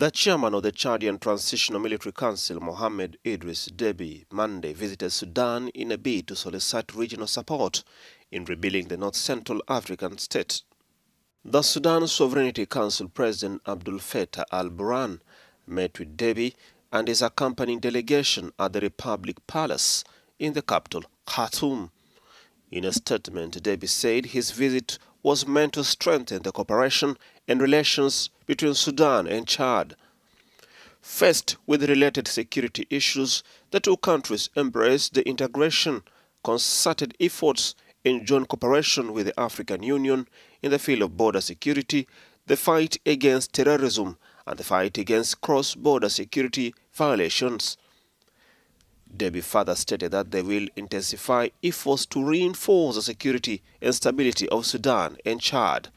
The chairman of the Chadian Transitional Military Council, Mohamed Idris Deby, Monday visited Sudan in a bid to solicit regional support in rebuilding the North Central African state. The Sudan Sovereignty Council President Abdul Fatah al-Burhan met with Deby and his accompanying delegation at the Republic Palace in the capital, Khartoum. In a statement, Deby said his visit was meant to strengthen the cooperation and relations between Sudan and Chad. Faced with related security issues, the two countries embraced the integration, concerted efforts, and joint cooperation with the African Union in the field of border security, the fight against terrorism, and the fight against cross-border security violations. Deby further stated that they will intensify efforts to reinforce the security and stability of Sudan and Chad.